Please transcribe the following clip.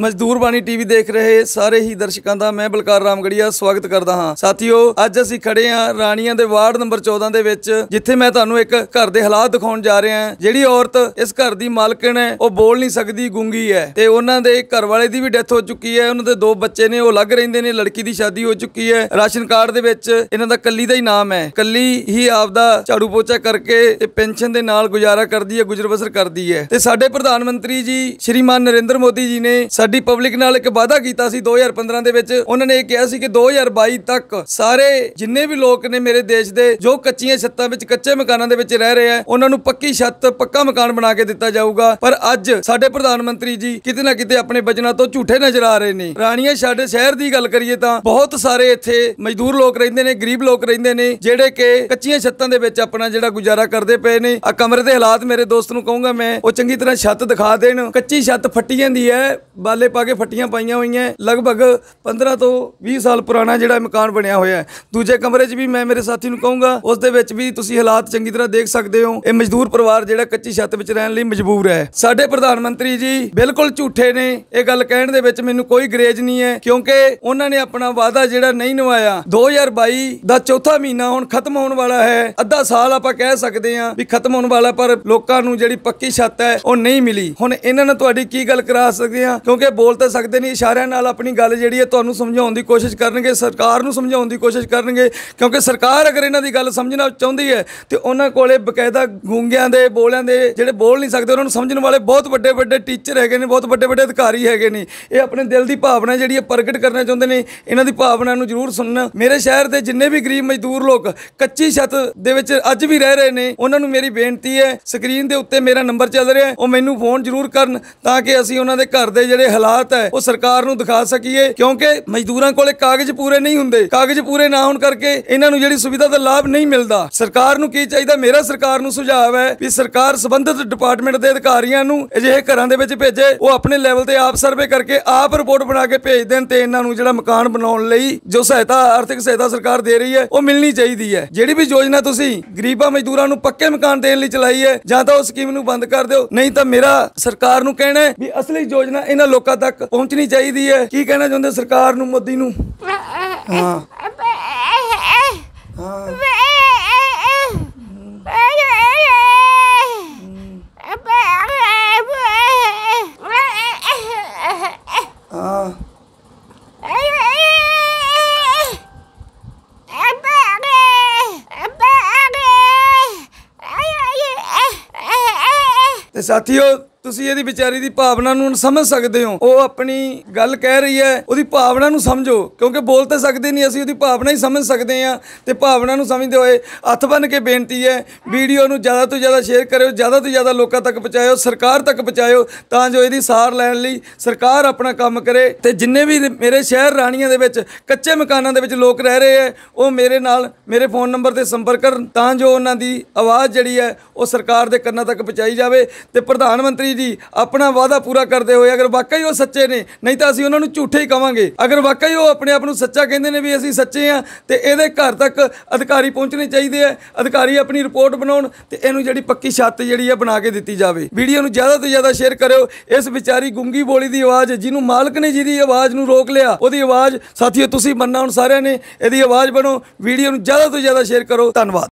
ਮਜ਼ਦੂਰ ਬਾਣੀ ਟੀਵੀ ਦੇਖ ਰਹੇ ਸਾਰੇ ਹੀ ਦਰਸ਼ਕਾਂ ਦਾ ਮੈਂ ਬਲਕਾਰ ਰਾਮਗੜੀਆ ਸਵਾਗਤ ਕਰਦਾ ਹਾਂ ਸਾਥੀਓ ਅੱਜ ਅਸੀਂ ਖੜੇ ਹਾਂ ਰਾਣੀਆਂ ਦੇ ਵਾਰਡ ਨੰਬਰ 14 ਦੇ ਵਿੱਚ ਜਿੱਥੇ ਮੈਂ ਤੁਹਾਨੂੰ ਇੱਕ ਘਰ ਦੇ ਹਾਲਾਤ ਦਿਖਾਉਣ ਜਾ ਰਿਹਾ ਹਾਂ ਜਿਹੜੀ ਔਰਤ ਇਸ ਘਰ ਦੀ ਮਾਲਕਣ ਹੈ ਉਹ ਬੋਲ ਨਹੀਂ ਸਕਦੀ ਗੂੰਗੀ ਹੈ ਤੇ ਉਹਨਾਂ ਦੇ ਘਰ ਵਾਲੇ ਦੀ ਵੀ ਡੈਥ ਹੋ ਚੁੱਕੀ ਹੈ ਉਹਨਾਂ ਦੇ ਦੋ ਬੱਚੇ ਨੇ ਉਹ ਲੱਗ ਰਹਿੰਦੇ ਨੇ ਲੜਕੀ ਦੀ ਸ਼ਾਦੀ ਹੋ ਚੁੱਕੀ ਹੈ ਰਾਸ਼ਨ ਕਾਰਡ ਦੇ ਵਿੱਚ ਇਹਨਾਂ ਦਾ ਕੱਲੀ ਦਾ ਹੀ ਨਾਮ ਹੈ ਕੱਲੀ ਹੀ ਆਪਦਾ ਝਾੜੂ ਪੋਚਾ ਕਰਕੇ ਤੇ ਪੈਨਸ਼ਨ ਦੇ ਨਾਲ ਗੁਜ਼ਾਰਾ ਕਰਦੀ ਹੈ ਗੁਜ਼ਰਬਸਰ ਕਰਦੀ ਹੈ ਤੇ ਸਾਡੇ ਪ੍ਰਧਾਨ ਮੰਤਰੀ ਜੀ ਸ਼੍ਰੀਮਾਨ ਨਰਿੰਦਰ ਮੋਦੀ ਜੀ ਨੇ ਸਾਡੀ ਦੀ ਪਬਲਿਕ ਨਾਲ ਇੱਕ ਵਾਅਦਾ ਕੀਤਾ ਸੀ 2015 ਦੇ ਵਿੱਚ ਉਹਨਾਂ ਨੇ ਇਹ ਕਿਹਾ ਸੀ ਕਿ 2022 ਤੱਕ ਸਾਰੇ ਜਿੰਨੇ ਵੀ ਲੋਕ ਨੇ ਮੇਰੇ ਦੇਸ਼ ਦੇ ਜੋ ਕੱਚੀਆਂ ਛੱਤਾਂ ਵਿੱਚ ਕੱਚੇ ਮਕਾਨਾਂ ਦੇ ਵਿੱਚ ਰਹਿ ਰਹੇ ਆ ਉਹਨਾਂ ਨੂੰ ਪੱਕੀ ਛੱਤ ਪੱਕਾ ਮਕਾਨ ਬਣਾ ਕੇ ਦਿੱਤਾ ਜਾਊਗਾ ਪਰ ਅੱਜ ਸਾਡੇ ਪ੍ਰਧਾਨ ਮੰਤਰੀ ਜੀ ਕਿਤੇ ਨਾ ਕਿਤੇ ਆਪਣੇ ਬਚਨਾਂ ਤੋਂ ਝੂਠੇ ਨਜ਼ਰ ਆ ਰਹੇ ਨੇ ਰਾਣੀਆਂ ਸਾਡੇ ਸ਼ਹਿਰ ਦੀ ਗੱਲ ਕਰੀਏ ਤਾਂ ਬਹੁਤ ਸਾਰੇ ਇੱਥੇ ਮਜ਼ਦੂਰ ਲੋਕ ਰਹਿੰਦੇ ਨੇ ਗਰੀਬ ਲੋਕ ਰਹਿੰਦੇ ਨੇ ਜਿਹੜੇ ਕਿ ਕੱਚੀਆਂ ਛੱਤਾਂ ਦੇ ਵਿੱਚ ਆਪਣਾ ਜਿਹੜਾ ਗੁਜ਼ਾਰਾ ਕਰਦੇ ਪਏ ਨੇ ਆ ਕਮਰੇ ਦੇ ਹਾਲਾਤ ਮੇਰੇ ਦੋਸਤ ਨੂੰ ਕਹੂੰਗਾ ਮੈਂ ਉਹ ਚੰਗੀ ਤਰ੍ਹਾਂ ਛੱਤ ਦਿਖਾ ਦੇਣ ਕੱਚੀ ਛੱਤ ਫੱਟੀ ਜਾਂਦੀ ਹੈ ਬਲ ਮਸਾਲੇ ਪਾ ਕੇ ਫੱਟੀਆਂ ਪਾਈਆਂ ਹੋਈਆਂ ਲਗਭਗ 15 ਤੋਂ 20 ਸਾਲ ਪੁਰਾਣਾ ਜਿਹੜਾ ਮਕਾਨ ਬਣਿਆ ਹੋਇਆ ਹੈ ਦੂਜੇ ਕਮਰੇ 'ਚ ਵੀ ਮੈਂ ਮੇਰੇ ਸਾਥੀ ਨੂੰ ਕਹੂੰਗਾ ਉਸ ਦੇ ਵਿੱਚ ਵੀ ਤੁਸੀਂ ਹਾਲਾਤ ਚੰਗੀ ਤਰ੍ਹਾਂ ਦੇਖ ਸਕਦੇ ਹੋ ਇਹ ਮਜ਼ਦੂਰ ਪਰਿਵਾਰ ਜਿਹੜਾ ਕੱਚੀ ਛੱਤ ਵਿੱਚ ਰਹਿਣ ਲਈ ਮਜਬੂਰ ਹੈ ਸਾਡੇ ਪ੍ਰਧਾਨ ਮੰਤਰੀ ਜੀ ਬਿਲਕੁਲ ਝੂਠੇ ਨੇ ਇਹ ਗੱਲ ਕਹਿਣ ਦੇ ਵਿੱਚ ਮੈਨੂੰ ਕੋਈ ਗਰੇਜ ਨਹੀਂ ਹੈ ਕਿਉਂਕਿ ਉਹਨਾਂ ਨੇ ਆਪਣਾ ਵਾਅਦਾ ਜਿਹੜਾ ਨਹੀਂ ਨਿਭਾਇਆ 2022 ਦਾ ਚੌਥਾ ਮਹੀਨਾ ਹੁਣ ਖਤਮ ਹੋਣ ਵਾਲਾ ਹੈ ਅੱਧਾ ਸਾਲ ਆਪਾਂ ਕਹਿ ਸਕਦੇ ਹਾਂ ਵੀ ਖਤਮ ਹੋਣ ਵਾਲਾ ਪਰ ਲੋਕਾਂ ਨੂੰ ਜਿਹੜੀ ਪੱਕੀ ਛੱਤ ਹੈ ਉਹ ਨਹੀਂ ਮਿਲੀ ਹੁਣ ਇਹਨਾਂ ਨਾਲ ਤੁਹਾਡੀ ਕੀ ਗੱਲ ਕਰਾ ਸਕਦੇ ਹਾਂ ਕਿਉਂਕਿ ਇਹ ਬੋਲ ਤਾਂ ਸਕਦੇ ਨਹੀਂ ਇਸ਼ਾਰਿਆਂ ਨਾਲ ਆਪਣੀ ਗੱਲ ਜਿਹੜੀ ਹੈ ਤੁਹਾਨੂੰ ਸਮਝਾਉਣ ਦੀ ਕੋਸ਼ਿਸ਼ ਕਰਨਗੇ ਸਰਕਾਰ ਨੂੰ ਸਮਝਾਉਣ ਦੀ ਕੋਸ਼ਿਸ਼ ਕਰਨਗੇ ਕਿਉਂਕਿ ਸਰਕਾਰ ਅਗਰ ਇਹਨਾਂ ਦੀ ਗੱਲ ਸਮਝਣਾ ਚਾਹੁੰਦੀ ਹੈ ਤੇ ਉਹਨਾਂ ਕੋਲੇ ਬਕਾਇਦਾ ਗੂੰਗਿਆਂ ਦੇ ਬੋਲਿਆਂ ਦੇ ਜਿਹੜੇ ਬੋਲ ਨਹੀਂ ਸਕਦੇ ਉਹਨਾਂ ਨੂੰ ਸਮਝਣ ਵਾਲੇ ਬਹੁਤ ਵੱਡੇ ਵੱਡੇ ਟੀਚਰ ਹੈਗੇ ਨੇ ਬਹੁਤ ਵੱਡੇ ਵੱਡੇ ਅਧਿਕਾਰੀ ਹੈਗੇ ਨੇ ਇਹ ਆਪਣੇ ਦਿਲ ਦੀ ਭਾਵਨਾ ਜਿਹੜੀ ਹੈ ਪ੍ਰਗਟ ਕਰਨਾ ਚਾਹੁੰਦੇ ਨੇ ਇਹਨਾਂ ਦੀ ਭਾਵਨਾ ਨੂੰ ਜ਼ਰੂਰ ਸੁਣਨਾ ਮੇਰੇ ਸ਼ਹਿਰ ਦੇ ਜਿੰਨੇ ਵੀ ਗਰੀਬ ਮਜ਼ਦੂਰ ਲੋਕ ਕੱਚੀ ਛੱਤ ਦੇ ਵਿੱਚ ਅੱਜ ਵੀ ਰਹਿ ਰਹੇ ਨੇ ਉਹਨਾਂ ਨੂੰ ਮੇਰੀ ਬੇਨਤੀ ਹੈ ਸਕਰੀਨ ਦੇ ਉੱਤੇ ਮੇਰਾ ਨੰਬਰ ਚੱਲ ਰਿਹਾ ਉਹ ਮੈਨੂੰ ਫੋਨ ਜ਼ਰੂਰ ਕਰਨ ਤਾਂ ਕਿ ਅਸੀਂ ਉਹਨਾਂ ਦੇ ਘਰ ਦੇ ਜਿਹੜੇ ਹਾਲਾਤ ਹੈ ਉਹ ਸਰਕਾਰ ਨੂੰ ਦਿਖਾ ਸਕੀਏ ਕਿਉਂਕਿ ਮਜ਼ਦੂਰਾਂ ਕੋਲੇ ਕਾਗਜ਼ ਪੂਰੇ ਨਹੀਂ ਹੁੰਦੇ ਕਾਗਜ਼ ਪੂਰੇ ਨਾ ਹੋਣ ਕਰਕੇ ਇਹਨਾਂ ਨੂੰ ਜਿਹੜੀ ਸੁਵਿਧਾ ਦਾ ਲਾਭ ਨਹੀਂ ਮਿਲਦਾ ਸਰਕਾਰ ਨੂੰ ਕੀ ਚਾਹੀਦਾ ਮੇਰਾ ਸਰਕਾਰ ਨੂੰ ਸੁਝਾਅ ਹੈ ਵੀ ਸਰਕਾਰ ਸੰਬੰਧਿਤ ਡਿਪਾਰਟਮੈਂਟ ਦੇ ਅਧਿਕਾਰੀਆਂ ਨੂੰ ਅਜਿਹੇ ਘਰਾਂ ਦੇ ਵਿੱਚ ਭੇਜੇ ਉਹ ਆਪਣੇ ਲੈਵਲ ਤੇ ਆਪ ਸਰਵੇ ਕਰਕੇ ਆਪ ਰਿਪੋਰਟ ਬਣਾ ਕੇ ਭੇਜ ਦੇਣ ਤੇ ਇਹਨਾਂ ਨੂੰ ਜਿਹੜਾ ਮਕਾਨ ਬਣਾਉਣ ਲਈ ਜੋ ਸਹਾਇਤਾ ਆਰਥਿਕ ਸਹਾਇਤਾ ਸਰਕਾਰ ਦੇ ਰਹੀ ਹੈ ਉਹ ਮਿਲਣੀ ਚਾਹੀਦੀ ਹੈ ਜਿਹੜੀ ਵੀ ਯੋਜਨਾ ਤੁਸੀਂ ਗਰੀਬਾਂ ਮਜ਼ਦੂਰਾਂ ਨੂੰ ਪੱਕੇ ਮਕਾਨ ਦੇਣ ਲਈ ਚਲਾਈ ਹੈ ਜਾਂ ਤਾਂ ਉਸ ਸਕੀਮ ਨੂੰ ਬੰਦ ਕਰ ਦਿਓ ਨਹੀਂ ਤਾਂ ਮੇਰਾ ਸਰਕਾਰ ਨੂੰ ਕਹਿਣਾ ਹੈ ਵੀ ਅਸਲੀ ਯੋਜਨਾ ਇਹਨਾਂ ਲੋਕਾਂ ਲੋਕਾਂ ਤੱਕ ਪਹੁੰਚਣੀ ਚਾਹੀਦੀ ਹੈ ਕੀ ਕਹਿਣਾ ਚਾਹੁੰਦੇ ਸਰਕਾਰ ਨੂੰ ਮੋਦੀ ਨੂੰ ਹਾਂ ਸਾਥੀਓ ਤੁਸੀਂ ਇਹਦੀ ਵਿਚਾਰੀ ਦੀ ਭਾਵਨਾ ਨੂੰ ਸਮਝ ਸਕਦੇ ਹੋ ਉਹ ਆਪਣੀ ਗੱਲ ਕਹਿ ਰਹੀ ਹੈ ਉਹਦੀ ਭਾਵਨਾ ਨੂੰ ਸਮਝੋ ਕਿਉਂਕਿ ਬੋਲ ਤਾਂ ਸਕਦੇ ਨਹੀਂ ਅਸੀਂ ਉਹਦੀ ਭਾਵਨਾ ਹੀ ਸਮਝ ਸਕਦੇ ਆ ਤੇ ਭਾਵਨਾ ਨੂੰ ਸਮਝਦੇ ਹੋਏ ਹੱਥ ਬੰਨ ਕੇ ਬੇਨਤੀ ਹੈ ਵੀਡੀਓ ਨੂੰ ਜ਼ਿਆਦਾ ਤੋਂ ਜ਼ਿਆਦਾ ਸ਼ੇਅਰ ਕਰਿਓ ਜ਼ਿਆਦਾ ਤੋਂ ਜ਼ਿਆਦਾ ਲੋਕਾਂ ਤੱਕ ਪਹੁੰਚਾਇਓ ਸਰਕਾਰ ਤੱਕ ਪਹੁੰਚਾਇਓ ਤਾਂ ਜੋ ਇਹਦੀ ਸਾਰ ਲੈਣ ਲਈ ਸਰਕਾਰ ਆਪਣਾ ਕੰਮ ਕਰੇ ਤੇ ਜਿੰਨੇ ਵੀ ਮੇਰੇ ਸ਼ਹਿਰ ਰਾਣੀਆਂ ਦੇ ਵਿੱਚ ਕੱਚੇ ਮਕਾਨਾਂ ਦੇ ਵਿੱਚ ਲੋਕ ਰਹਿ ਰਹੇ ਆ ਉਹ ਮੇਰੇ ਨਾਲ ਮੇਰੇ ਫੋਨ ਨੰਬਰ ਤੇ ਸੰਪਰਕ ਕਰਨ ਤਾਂ ਜੋ ਉਹਨਾਂ ਦੀ ਆਵਾਜ਼ ਜਿਹੜੀ ਹੈ ਉਹ ਸਰਕਾਰ ਦੇ ਕੰਨਾਂ ਤੱਕ ਪਹੁੰਚਾਈ ਜਾਵੇ ਤੇ ਪ੍ਰਧਾਨ ਮੰਤਰੀ ਜੀ ਆਪਣਾ ਵਾਅਦਾ ਪੂਰਾ ਕਰਦੇ ਹੋਏ ਅਗਰ ਵਾਕਈ ਉਹ ਸੱਚੇ ਨੇ ਨਹੀਂ ਤਾਂ ਅਸੀਂ ਉਹਨਾਂ ਨੂੰ ਝੂਠੇ ਹੀ ਕਵਾਂਗੇ ਅਗਰ ਵਾਕਈ ਉਹ ਆਪਣੇ ਆਪ ਨੂੰ ਸੱਚਾ ਕਹਿੰਦੇ ਨੇ ਵੀ ਅਸੀਂ ਸੱਚੇ ਆ ਤੇ ਇਹਦੇ ਘਰ ਤੱਕ ਅਧਿਕਾਰੀ ਪਹੁੰਚਣੇ ਚਾਹੀਦੇ ਆ ਅਧਿਕਾਰੀ ਆਪਣੀ ਰਿਪੋਰਟ ਬਣਾਉਣ ਤੇ ਇਹਨੂੰ ਜਿਹੜੀ ਪੱਕੀ ਛੱਤ ਜਿਹੜੀ ਆ ਬਣਾ ਕੇ ਦਿੱਤੀ ਜਾਵੇ ਵੀਡੀਓ ਨੂੰ ਜ਼ਿਆਦਾ ਤੋਂ ਜ਼ਿਆਦਾ ਸ਼ੇਅਰ ਕਰਿਓ ਇਸ ਵਿਚਾਰੀ ਗੁੰਗੀ ਬੋਲੀ ਦੀ ਆਵਾਜ਼ ਜਿਹਨੂੰ ਮਾਲਕ ਨੇ ਜਿਹਦੀ ਆਵਾਜ਼ ਨੂੰ ਰੋਕ ਲਿਆ ਉਹਦੀ ਆਵਾਜ਼ ਸਾਥੀਓ ਤੁਸੀਂ ਮੰਨਣਾ ਹੁਣ ਸਾਰਿਆਂ ਨੇ ਇਹਦੀ ਆਵਾਜ਼ ਬਣੋ ਵੀਡੀਓ ਨੂੰ ਜ਼ਿਆਦਾ ਤੋਂ ਜ਼ਿਆਦਾ ਸ਼ੇਅਰ ਕਰੋ ਧੰਨਵਾਦ